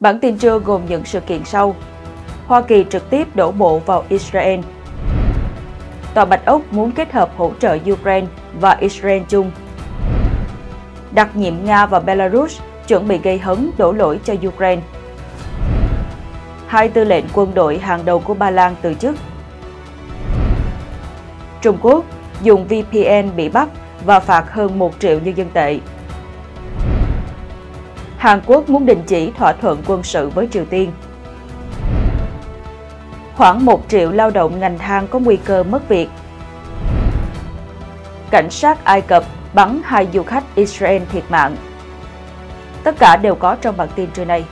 Bản tin trưa gồm những sự kiện sau. Hoa Kỳ trực tiếp đổ bộ vào Israel. Tòa Bạch Ốc muốn kết hợp hỗ trợ Ukraine và Israel chung. Đặc nhiệm Nga và Belarus chuẩn bị gây hấn đổ lỗi cho Ukraine. Hai tư lệnh quân đội hàng đầu của Ba Lan từ chức. Trung Quốc dùng VPN bị bắt và phạt hơn 1 triệu nhân dân tệ. Hàn Quốc muốn đình chỉ thỏa thuận quân sự với Triều Tiên. Khoảng 1 triệu lao động ngành than có nguy cơ mất việc. Cảnh sát Ai Cập bắn hai du khách Israel thiệt mạng. Tất cả đều có trong bản tin trưa nay.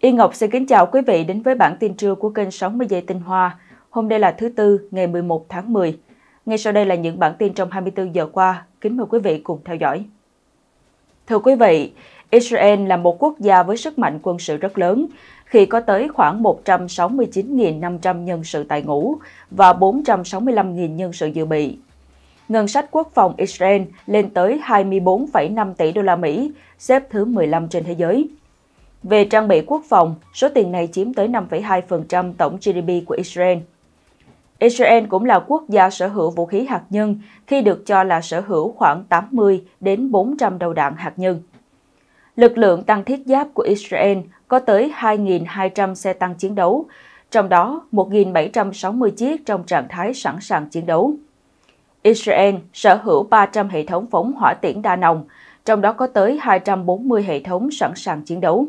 Y Ngọc xin kính chào quý vị đến với bản tin trưa của kênh 60 giây tinh hoa. Hôm nay là thứ Tư, ngày 11 tháng 10. Ngay sau đây là những bản tin trong 24 giờ qua. Kính mời quý vị cùng theo dõi. Thưa quý vị, Israel là một quốc gia với sức mạnh quân sự rất lớn, khi có tới khoảng 169.500 nhân sự tại ngũ và 465.000 nhân sự dự bị. Ngân sách quốc phòng Israel lên tới 24,5 tỷ đô la Mỹ, xếp thứ 15 trên thế giới. Về trang bị quốc phòng, số tiền này chiếm tới 5,2% tổng GDP của Israel – Israel cũng là quốc gia sở hữu vũ khí hạt nhân khi được cho là sở hữu khoảng 80 đến 400 đầu đạn hạt nhân. Lực lượng tăng thiết giáp của Israel có tới 2.200 xe tăng chiến đấu, trong đó 1.760 chiếc trong trạng thái sẵn sàng chiến đấu. Israel sở hữu 300 hệ thống phóng hỏa tiễn đa nòng, trong đó có tới 240 hệ thống sẵn sàng chiến đấu.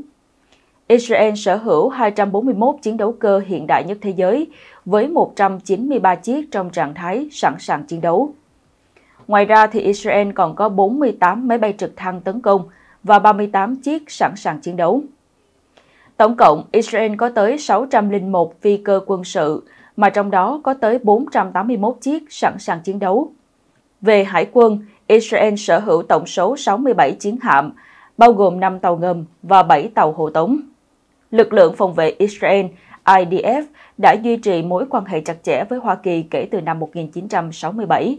Israel sở hữu 241 chiến đấu cơ hiện đại nhất thế giới, với 193 chiếc trong trạng thái sẵn sàng chiến đấu. Ngoài ra, thì Israel còn có 48 máy bay trực thăng tấn công và 38 chiếc sẵn sàng chiến đấu. Tổng cộng, Israel có tới 601 phi cơ quân sự, mà trong đó có tới 481 chiếc sẵn sàng chiến đấu. Về hải quân, Israel sở hữu tổng số 67 chiến hạm, bao gồm 5 tàu ngầm và 7 tàu hộ tống lực lượng phòng vệ Israel IDF đã duy trì mối quan hệ chặt chẽ với Hoa Kỳ kể từ năm 1967.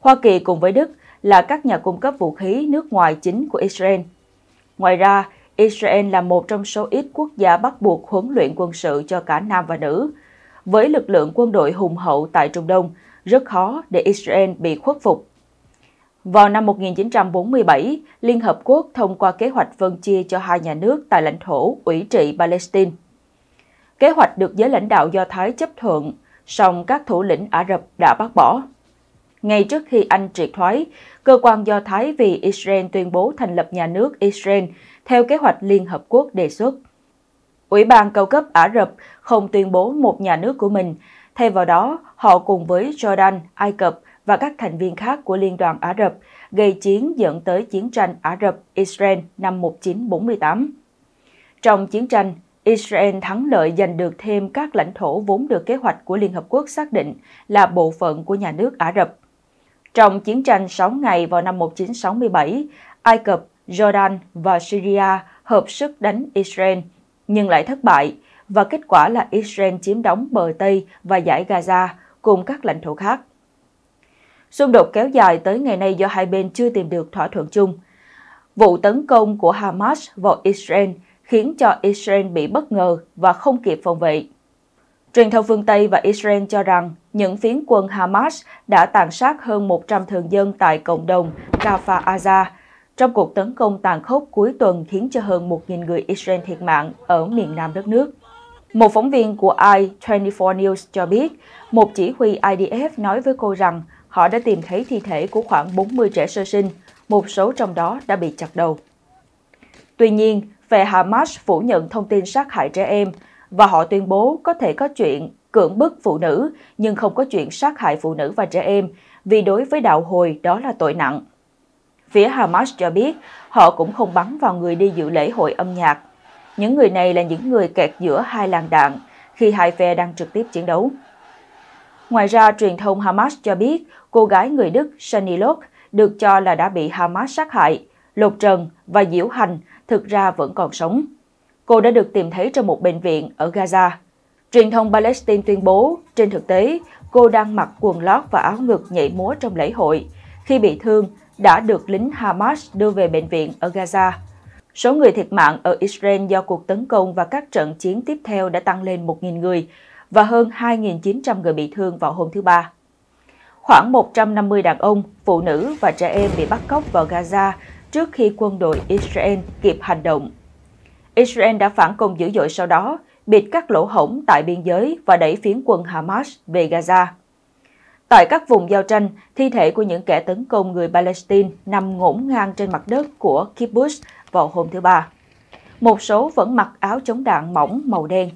Hoa Kỳ cùng với Đức là các nhà cung cấp vũ khí nước ngoài chính của Israel. Ngoài ra, Israel là một trong số ít quốc gia bắt buộc huấn luyện quân sự cho cả nam và nữ. Với lực lượng quân đội hùng hậu tại Trung Đông, rất khó để Israel bị khuất phục vào năm 1947, Liên Hợp Quốc thông qua kế hoạch phân chia cho hai nhà nước tại lãnh thổ ủy trị Palestine. Kế hoạch được giới lãnh đạo Do Thái chấp thuận, song các thủ lĩnh Ả Rập đã bác bỏ. Ngay trước khi Anh triệt thoái, cơ quan Do Thái vì Israel tuyên bố thành lập nhà nước Israel theo kế hoạch Liên Hợp Quốc đề xuất. Ủy ban cao cấp Ả Rập không tuyên bố một nhà nước của mình, thay vào đó họ cùng với Jordan, Ai Cập và các thành viên khác của Liên đoàn Ả Rập, gây chiến dẫn tới chiến tranh Ả Rập-Israel năm 1948. Trong chiến tranh, Israel thắng lợi giành được thêm các lãnh thổ vốn được kế hoạch của Liên Hợp Quốc xác định là bộ phận của nhà nước Ả Rập. Trong chiến tranh 6 ngày vào năm 1967, Ai Cập, Jordan và Syria hợp sức đánh Israel, nhưng lại thất bại, và kết quả là Israel chiếm đóng bờ Tây và giải Gaza cùng các lãnh thổ khác. Xung đột kéo dài tới ngày nay do hai bên chưa tìm được thỏa thuận chung. Vụ tấn công của Hamas vào Israel khiến cho Israel bị bất ngờ và không kịp phòng vệ. Truyền thông phương Tây và Israel cho rằng những phiến quân Hamas đã tàn sát hơn 100 thường dân tại cộng đồng Kafar Aza trong cuộc tấn công tàn khốc cuối tuần khiến cho hơn 1.000 người Israel thiệt mạng ở miền nam đất nước. Một phóng viên của I24 News cho biết, một chỉ huy IDF nói với cô rằng họ đã tìm thấy thi thể của khoảng 40 trẻ sơ sinh, một số trong đó đã bị chặt đầu. Tuy nhiên, về Hamas phủ nhận thông tin sát hại trẻ em và họ tuyên bố có thể có chuyện cưỡng bức phụ nữ nhưng không có chuyện sát hại phụ nữ và trẻ em vì đối với đạo hồi đó là tội nặng. Phía Hamas cho biết họ cũng không bắn vào người đi dự lễ hội âm nhạc. Những người này là những người kẹt giữa hai làn đạn khi hai phe đang trực tiếp chiến đấu. Ngoài ra, truyền thông Hamas cho biết cô gái người Đức Shani Lok được cho là đã bị Hamas sát hại, lột trần và diễu hành thực ra vẫn còn sống. Cô đã được tìm thấy trong một bệnh viện ở Gaza. Truyền thông Palestine tuyên bố, trên thực tế, cô đang mặc quần lót và áo ngực nhảy múa trong lễ hội, khi bị thương đã được lính Hamas đưa về bệnh viện ở Gaza. Số người thiệt mạng ở Israel do cuộc tấn công và các trận chiến tiếp theo đã tăng lên 1.000 người và hơn 2.900 người bị thương vào hôm thứ Ba. Khoảng 150 đàn ông, phụ nữ và trẻ em bị bắt cóc vào Gaza trước khi quân đội Israel kịp hành động. Israel đã phản công dữ dội sau đó, bịt các lỗ hổng tại biên giới và đẩy phiến quân Hamas về Gaza. Tại các vùng giao tranh, thi thể của những kẻ tấn công người Palestine nằm ngổn ngang trên mặt đất của kibbutz vào hôm thứ Ba. Một số vẫn mặc áo chống đạn mỏng màu đen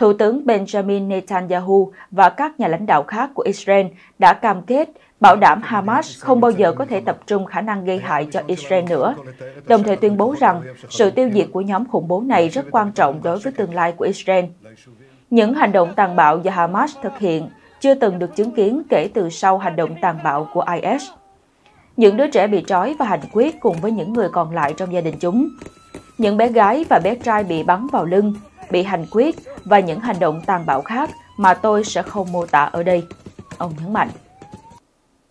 Thủ tướng Benjamin Netanyahu và các nhà lãnh đạo khác của Israel đã cam kết bảo đảm Hamas không bao giờ có thể tập trung khả năng gây hại cho Israel nữa, đồng thời tuyên bố rằng sự tiêu diệt của nhóm khủng bố này rất quan trọng đối với tương lai của Israel. Những hành động tàn bạo do Hamas thực hiện chưa từng được chứng kiến kể từ sau hành động tàn bạo của IS. Những đứa trẻ bị trói và hành quyết cùng với những người còn lại trong gia đình chúng. Những bé gái và bé trai bị bắn vào lưng, bị hành quyết và những hành động tàn bạo khác mà tôi sẽ không mô tả ở đây, ông nhấn mạnh.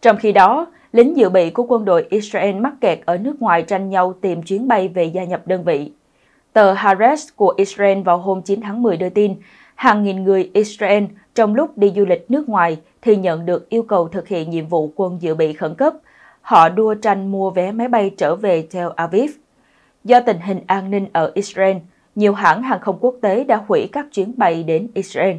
Trong khi đó, lính dự bị của quân đội Israel mắc kẹt ở nước ngoài tranh nhau tìm chuyến bay về gia nhập đơn vị. Tờ Haaretz của Israel vào hôm 9 tháng 10 đưa tin, hàng nghìn người Israel trong lúc đi du lịch nước ngoài thì nhận được yêu cầu thực hiện nhiệm vụ quân dự bị khẩn cấp. Họ đua tranh mua vé máy bay trở về Tel Aviv. Do tình hình an ninh ở Israel nhiều hãng hàng không quốc tế đã hủy các chuyến bay đến Israel.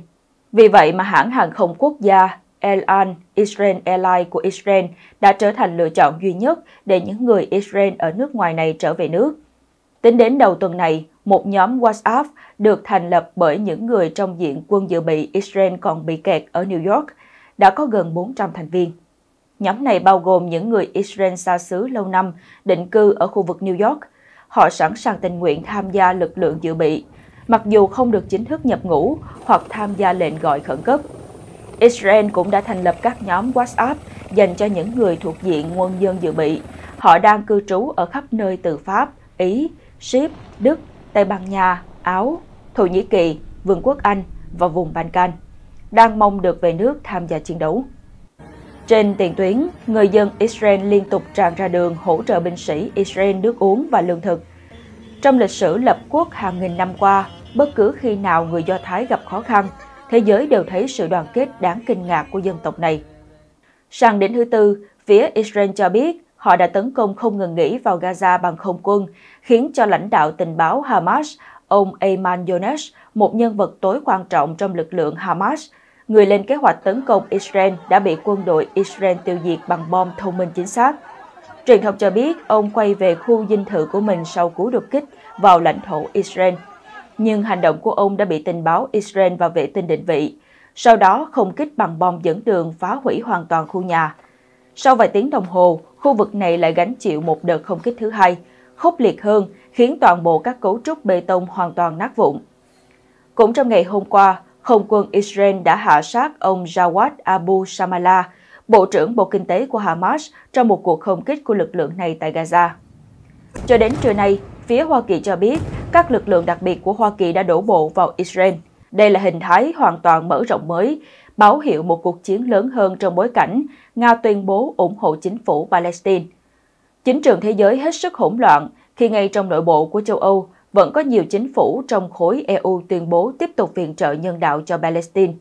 Vì vậy mà hãng hàng không quốc gia El Al, Israel Airlines của Israel đã trở thành lựa chọn duy nhất để những người Israel ở nước ngoài này trở về nước. Tính đến đầu tuần này, một nhóm WhatsApp được thành lập bởi những người trong diện quân dự bị Israel còn bị kẹt ở New York, đã có gần 400 thành viên. Nhóm này bao gồm những người Israel xa xứ lâu năm, định cư ở khu vực New York – họ sẵn sàng tình nguyện tham gia lực lượng dự bị, mặc dù không được chính thức nhập ngũ hoặc tham gia lệnh gọi khẩn cấp. Israel cũng đã thành lập các nhóm WhatsApp dành cho những người thuộc diện quân dân dự bị. Họ đang cư trú ở khắp nơi từ Pháp, Ý, Ship, Đức, Tây Ban Nha, Áo, Thổ Nhĩ Kỳ, Vương quốc Anh và vùng Ban Can, đang mong được về nước tham gia chiến đấu. Trên tiền tuyến, người dân Israel liên tục tràn ra đường hỗ trợ binh sĩ Israel nước uống và lương thực. Trong lịch sử lập quốc hàng nghìn năm qua, bất cứ khi nào người Do Thái gặp khó khăn, thế giới đều thấy sự đoàn kết đáng kinh ngạc của dân tộc này. Sang đến thứ Tư, phía Israel cho biết họ đã tấn công không ngừng nghỉ vào Gaza bằng không quân, khiến cho lãnh đạo tình báo Hamas, ông Eman Yonesh, một nhân vật tối quan trọng trong lực lượng Hamas, người lên kế hoạch tấn công Israel đã bị quân đội Israel tiêu diệt bằng bom thông minh chính xác. Truyền thông cho biết ông quay về khu dinh thự của mình sau cú đột kích vào lãnh thổ Israel. Nhưng hành động của ông đã bị tình báo Israel và vệ tinh định vị. Sau đó, không kích bằng bom dẫn đường phá hủy hoàn toàn khu nhà. Sau vài tiếng đồng hồ, khu vực này lại gánh chịu một đợt không kích thứ hai, khốc liệt hơn, khiến toàn bộ các cấu trúc bê tông hoàn toàn nát vụn. Cũng trong ngày hôm qua, không quân Israel đã hạ sát ông Jawad Abu Shamala, Bộ trưởng Bộ Kinh tế của Hamas, trong một cuộc không kích của lực lượng này tại Gaza. Cho đến trưa nay, phía Hoa Kỳ cho biết các lực lượng đặc biệt của Hoa Kỳ đã đổ bộ vào Israel. Đây là hình thái hoàn toàn mở rộng mới, báo hiệu một cuộc chiến lớn hơn trong bối cảnh Nga tuyên bố ủng hộ chính phủ Palestine. Chính trường thế giới hết sức hỗn loạn khi ngay trong nội bộ của châu Âu, vẫn có nhiều chính phủ trong khối EU tuyên bố tiếp tục viện trợ nhân đạo cho Palestine.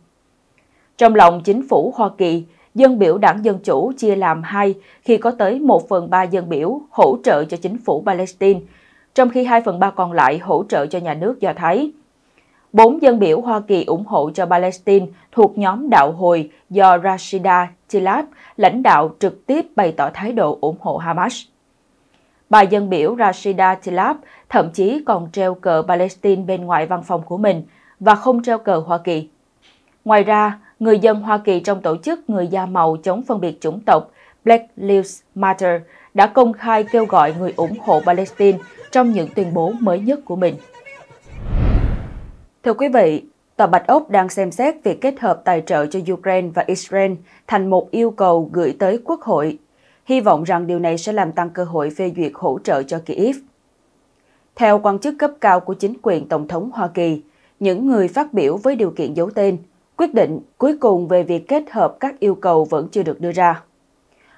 Trong lòng chính phủ Hoa Kỳ, dân biểu đảng Dân Chủ chia làm hai khi có tới 1 phần 3 dân biểu hỗ trợ cho chính phủ Palestine, trong khi 2 phần 3 còn lại hỗ trợ cho nhà nước Do Thái. Bốn dân biểu Hoa Kỳ ủng hộ cho Palestine thuộc nhóm đạo hồi do Rashida Tlaib lãnh đạo trực tiếp bày tỏ thái độ ủng hộ Hamas. Bà dân biểu Rashida Tlaib thậm chí còn treo cờ Palestine bên ngoài văn phòng của mình và không treo cờ Hoa Kỳ. Ngoài ra, người dân Hoa Kỳ trong tổ chức người da màu chống phân biệt chủng tộc Black Lives Matter đã công khai kêu gọi người ủng hộ Palestine trong những tuyên bố mới nhất của mình. Thưa quý vị, Tòa Bạch Ốc đang xem xét việc kết hợp tài trợ cho Ukraine và Israel thành một yêu cầu gửi tới Quốc hội, hy vọng rằng điều này sẽ làm tăng cơ hội phê duyệt hỗ trợ cho Kyiv. Theo quan chức cấp cao của chính quyền Tổng thống Hoa Kỳ, những người phát biểu với điều kiện giấu tên, quyết định cuối cùng về việc kết hợp các yêu cầu vẫn chưa được đưa ra.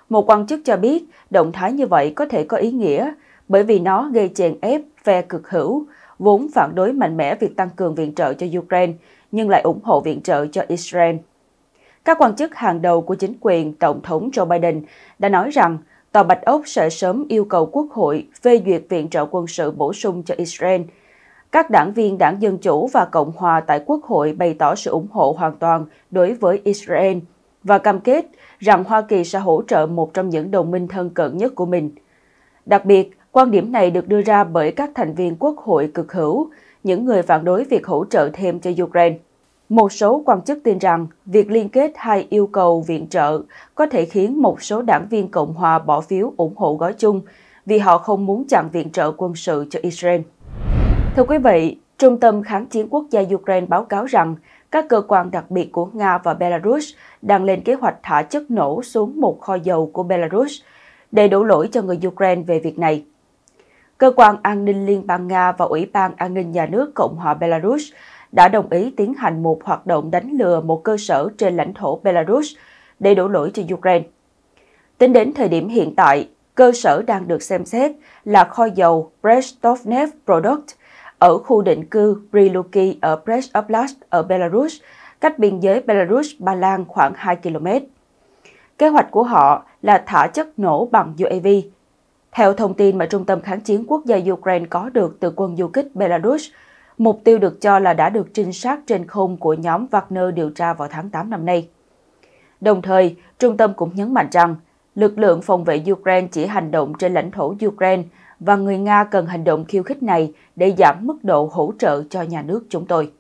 Một quan chức cho biết động thái như vậy có thể có ý nghĩa bởi vì nó gây chèn ép phe cực hữu, vốn phản đối mạnh mẽ việc tăng cường viện trợ cho Ukraine nhưng lại ủng hộ viện trợ cho Israel. Các quan chức hàng đầu của chính quyền Tổng thống Joe Biden đã nói rằng Tòa Bạch Ốc sẽ sớm yêu cầu Quốc hội phê duyệt viện trợ quân sự bổ sung cho Israel. Các đảng viên đảng Dân Chủ và Cộng Hòa tại Quốc hội bày tỏ sự ủng hộ hoàn toàn đối với Israel và cam kết rằng Hoa Kỳ sẽ hỗ trợ một trong những đồng minh thân cận nhất của mình. Đặc biệt, quan điểm này được đưa ra bởi các thành viên Quốc hội cực hữu, những người phản đối việc hỗ trợ thêm cho Ukraine. Một số quan chức tin rằng việc liên kết hay yêu cầu viện trợ có thể khiến một số đảng viên Cộng hòa bỏ phiếu ủng hộ gói chung vì họ không muốn chặn viện trợ quân sự cho Israel. Thưa quý vị, Trung tâm Kháng chiến quốc gia Ukraine báo cáo rằng các cơ quan đặc biệt của Nga và Belarus đang lên kế hoạch thả chất nổ xuống một kho dầu của Belarus để đổ lỗi cho người Ukraine về việc này. Cơ quan an ninh Liên bang Nga và Ủy ban An ninh Nhà nước Cộng hòa Belarus đã đồng ý tiến hành một hoạt động đánh lừa một cơ sở trên lãnh thổ Belarus để đổ lỗi cho Ukraine. Tính đến thời điểm hiện tại, cơ sở đang được xem xét là kho dầu Brezhtovnev Product ở khu định cư Priluki ở Brest ở Belarus, cách biên giới Belarus-Ba Lan khoảng 2 km. Kế hoạch của họ là thả chất nổ bằng UAV. Theo thông tin mà Trung tâm Kháng chiến Quốc gia Ukraine có được từ quân du kích Belarus, Mục tiêu được cho là đã được trinh sát trên không của nhóm Wagner điều tra vào tháng 8 năm nay. Đồng thời, trung tâm cũng nhấn mạnh rằng lực lượng phòng vệ Ukraine chỉ hành động trên lãnh thổ Ukraine và người Nga cần hành động khiêu khích này để giảm mức độ hỗ trợ cho nhà nước chúng tôi.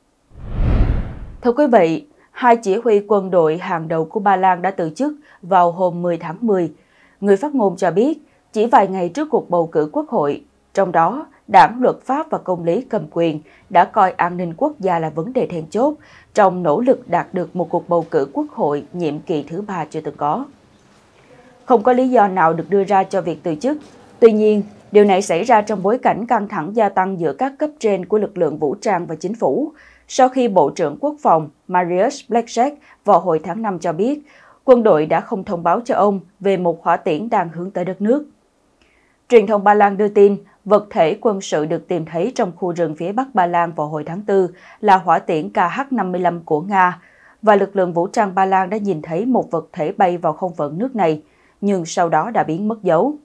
Thưa quý vị, hai chỉ huy quân đội hàng đầu của Ba Lan đã từ chức vào hôm 10 tháng 10. Người phát ngôn cho biết, chỉ vài ngày trước cuộc bầu cử quốc hội, trong đó Đảng Luật pháp và Công lý cầm quyền đã coi an ninh quốc gia là vấn đề then chốt trong nỗ lực đạt được một cuộc bầu cử quốc hội nhiệm kỳ thứ ba chưa từng có. Không có lý do nào được đưa ra cho việc từ chức. Tuy nhiên, điều này xảy ra trong bối cảnh căng thẳng gia tăng giữa các cấp trên của lực lượng vũ trang và chính phủ, sau khi Bộ trưởng Quốc phòng Marius Blackjack vào hồi tháng 5 cho biết quân đội đã không thông báo cho ông về một hỏa tiễn đang hướng tới đất nước. Truyền thông Ba Lan đưa tin vật thể quân sự được tìm thấy trong khu rừng phía Bắc Ba Lan vào hồi tháng 4 là hỏa tiễn KH-55 của Nga, và lực lượng vũ trang Ba Lan đã nhìn thấy một vật thể bay vào không phận nước này, nhưng sau đó đã biến mất dấu.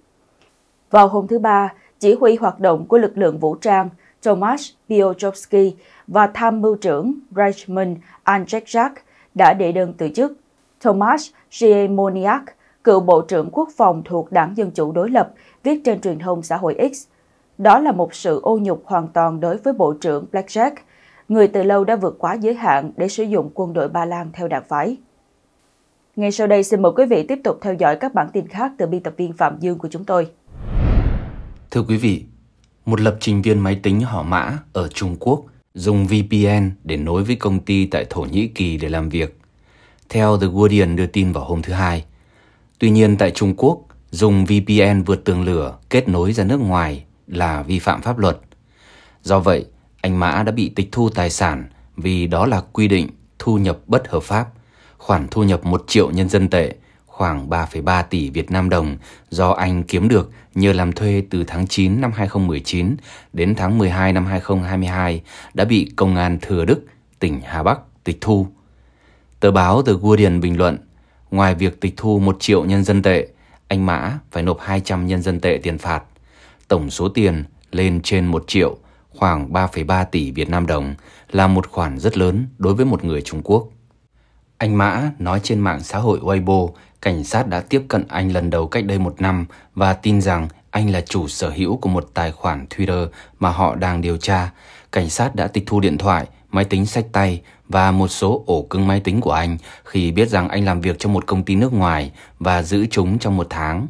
Vào hôm thứ Ba, chỉ huy hoạt động của lực lượng vũ trang Tomasz Piotrowski và tham mưu trưởng Reichman Andrzejczak đã đệ đơn từ chức. Tomasz Ziemoniak, cựu Bộ trưởng Quốc phòng thuộc Đảng Dân Chủ đối lập, viết trên truyền thông xã hội X – đó là một sự ô nhục hoàn toàn đối với Bộ trưởng Blackjack, người từ lâu đã vượt quá giới hạn để sử dụng quân đội Ba Lan theo đảng phái. Ngay sau đây xin mời quý vị tiếp tục theo dõi các bản tin khác từ biên tập viên Phạm Dương của chúng tôi. Thưa quý vị, một lập trình viên máy tính họ mã ở Trung Quốc dùng VPN để nối với công ty tại Thổ Nhĩ Kỳ để làm việc. Theo The Guardian đưa tin vào hôm thứ Hai. Tuy nhiên tại Trung Quốc, dùng VPN vượt tường lửa kết nối ra nước ngoài là vi phạm pháp luật. Do vậy, anh Mã đã bị tịch thu tài sản vì đó là quy định thu nhập bất hợp pháp, khoản thu nhập 1 triệu nhân dân tệ, khoảng 3,3 tỷ Việt Nam đồng do anh kiếm được nhờ làm thuê từ tháng 9 năm 2019 đến tháng 12 năm 2022 đã bị Công an Thừa Đức, tỉnh Hà Bắc tịch thu. Tờ báo The Guardian bình luận, ngoài việc tịch thu 1 triệu nhân dân tệ, anh Mã phải nộp 200 nhân dân tệ tiền phạt tổng số tiền lên trên 1 triệu, khoảng 3,3 tỷ Việt Nam đồng là một khoản rất lớn đối với một người Trung Quốc. Anh Mã nói trên mạng xã hội Weibo, cảnh sát đã tiếp cận anh lần đầu cách đây một năm và tin rằng anh là chủ sở hữu của một tài khoản Twitter mà họ đang điều tra. Cảnh sát đã tịch thu điện thoại, máy tính sách tay và một số ổ cứng máy tính của anh khi biết rằng anh làm việc cho một công ty nước ngoài và giữ chúng trong một tháng.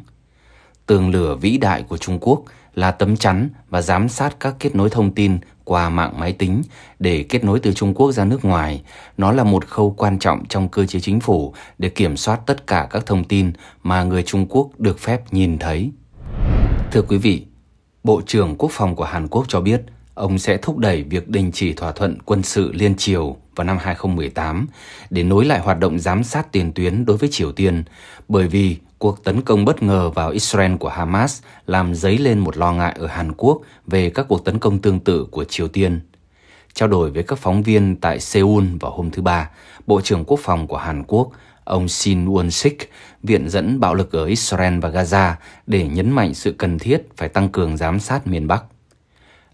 Tường lửa vĩ đại của Trung Quốc là tấm chắn và giám sát các kết nối thông tin qua mạng máy tính để kết nối từ Trung Quốc ra nước ngoài. Nó là một khâu quan trọng trong cơ chế chính phủ để kiểm soát tất cả các thông tin mà người Trung Quốc được phép nhìn thấy. Thưa quý vị, Bộ trưởng Quốc phòng của Hàn Quốc cho biết ông sẽ thúc đẩy việc đình chỉ thỏa thuận quân sự liên triều vào năm 2018 để nối lại hoạt động giám sát tiền tuyến đối với Triều Tiên, bởi vì Cuộc tấn công bất ngờ vào Israel của Hamas làm dấy lên một lo ngại ở Hàn Quốc về các cuộc tấn công tương tự của Triều Tiên. Trao đổi với các phóng viên tại Seoul vào hôm thứ Ba, Bộ trưởng Quốc phòng của Hàn Quốc, ông Shin Won-sik, viện dẫn bạo lực ở Israel và Gaza để nhấn mạnh sự cần thiết phải tăng cường giám sát miền Bắc.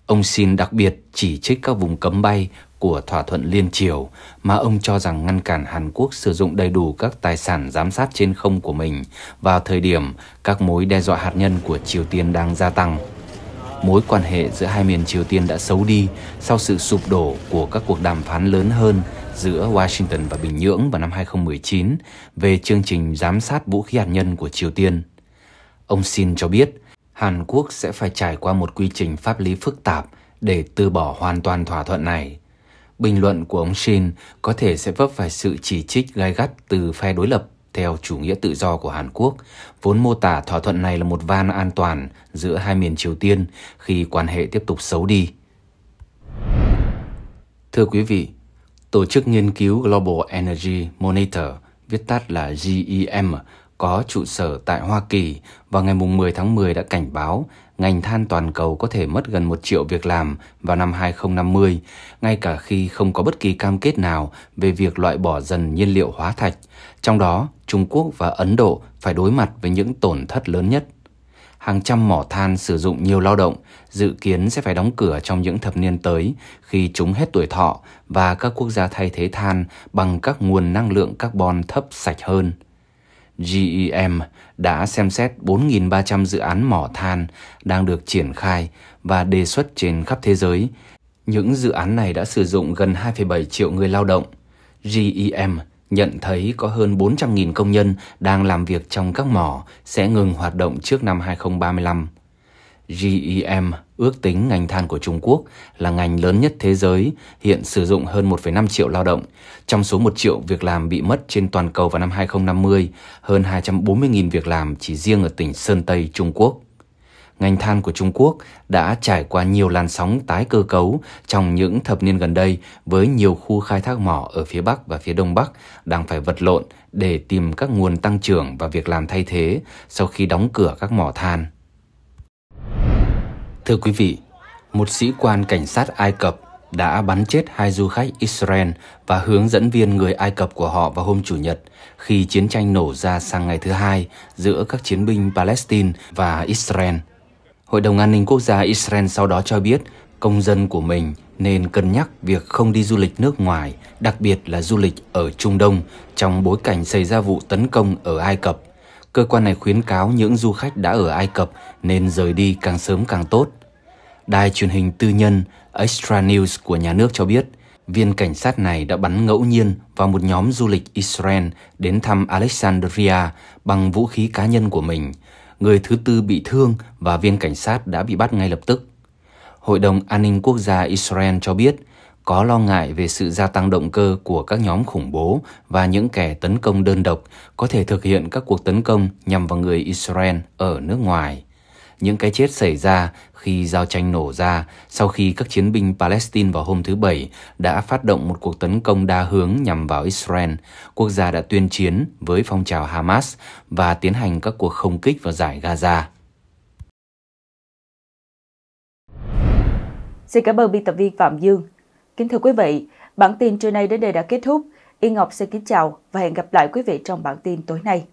Ông Shin đặc biệt chỉ trích các vùng cấm bay của thỏa thuận liên triều mà ông cho rằng ngăn cản Hàn Quốc sử dụng đầy đủ các tài sản giám sát trên không của mình vào thời điểm các mối đe dọa hạt nhân của Triều Tiên đang gia tăng. Mối quan hệ giữa hai miền Triều Tiên đã xấu đi sau sự sụp đổ của các cuộc đàm phán lớn hơn giữa Washington và Bình Nhưỡng vào năm 2019 về chương trình giám sát vũ khí hạt nhân của Triều Tiên. Ông Shin cho biết Hàn Quốc sẽ phải trải qua một quy trình pháp lý phức tạp để từ bỏ hoàn toàn thỏa thuận này bình luận của ông Shin có thể sẽ vấp phải sự chỉ trích gai gắt từ phe đối lập theo chủ nghĩa tự do của Hàn Quốc, vốn mô tả thỏa thuận này là một van an toàn giữa hai miền Triều Tiên khi quan hệ tiếp tục xấu đi. Thưa quý vị, Tổ chức Nghiên cứu Global Energy Monitor, viết tắt là GEM, có trụ sở tại Hoa Kỳ vào ngày 10 tháng 10 đã cảnh báo ngành than toàn cầu có thể mất gần 1 triệu việc làm vào năm 2050, ngay cả khi không có bất kỳ cam kết nào về việc loại bỏ dần nhiên liệu hóa thạch. Trong đó, Trung Quốc và Ấn Độ phải đối mặt với những tổn thất lớn nhất. Hàng trăm mỏ than sử dụng nhiều lao động dự kiến sẽ phải đóng cửa trong những thập niên tới khi chúng hết tuổi thọ và các quốc gia thay thế than bằng các nguồn năng lượng carbon thấp sạch hơn. GEM đã xem xét 4.300 dự án mỏ than đang được triển khai và đề xuất trên khắp thế giới. Những dự án này đã sử dụng gần 2,7 triệu người lao động. GEM nhận thấy có hơn 400.000 công nhân đang làm việc trong các mỏ sẽ ngừng hoạt động trước năm 2035. GEM Ước tính ngành than của Trung Quốc là ngành lớn nhất thế giới, hiện sử dụng hơn 1,5 triệu lao động. Trong số 1 triệu việc làm bị mất trên toàn cầu vào năm 2050, hơn 240.000 việc làm chỉ riêng ở tỉnh Sơn Tây, Trung Quốc. Ngành than của Trung Quốc đã trải qua nhiều làn sóng tái cơ cấu trong những thập niên gần đây với nhiều khu khai thác mỏ ở phía Bắc và phía Đông Bắc đang phải vật lộn để tìm các nguồn tăng trưởng và việc làm thay thế sau khi đóng cửa các mỏ than. Thưa quý vị, một sĩ quan cảnh sát Ai Cập đã bắn chết hai du khách Israel và hướng dẫn viên người Ai Cập của họ vào hôm Chủ nhật khi chiến tranh nổ ra sang ngày thứ hai giữa các chiến binh Palestine và Israel. Hội đồng An ninh Quốc gia Israel sau đó cho biết công dân của mình nên cân nhắc việc không đi du lịch nước ngoài, đặc biệt là du lịch ở Trung Đông trong bối cảnh xảy ra vụ tấn công ở Ai Cập cơ quan này khuyến cáo những du khách đã ở Ai Cập nên rời đi càng sớm càng tốt. Đài truyền hình tư nhân Extra News của nhà nước cho biết, viên cảnh sát này đã bắn ngẫu nhiên vào một nhóm du lịch Israel đến thăm Alexandria bằng vũ khí cá nhân của mình. Người thứ tư bị thương và viên cảnh sát đã bị bắt ngay lập tức. Hội đồng An ninh Quốc gia Israel cho biết có lo ngại về sự gia tăng động cơ của các nhóm khủng bố và những kẻ tấn công đơn độc có thể thực hiện các cuộc tấn công nhằm vào người Israel ở nước ngoài. Những cái chết xảy ra khi giao tranh nổ ra sau khi các chiến binh Palestine vào hôm thứ Bảy đã phát động một cuộc tấn công đa hướng nhằm vào Israel, quốc gia đã tuyên chiến với phong trào Hamas và tiến hành các cuộc không kích vào giải Gaza. Xin cảm ơn biên tập viên Phạm Dương Kính thưa quý vị, bản tin trưa nay đến đây đã kết thúc. Yên Ngọc xin kính chào và hẹn gặp lại quý vị trong bản tin tối nay.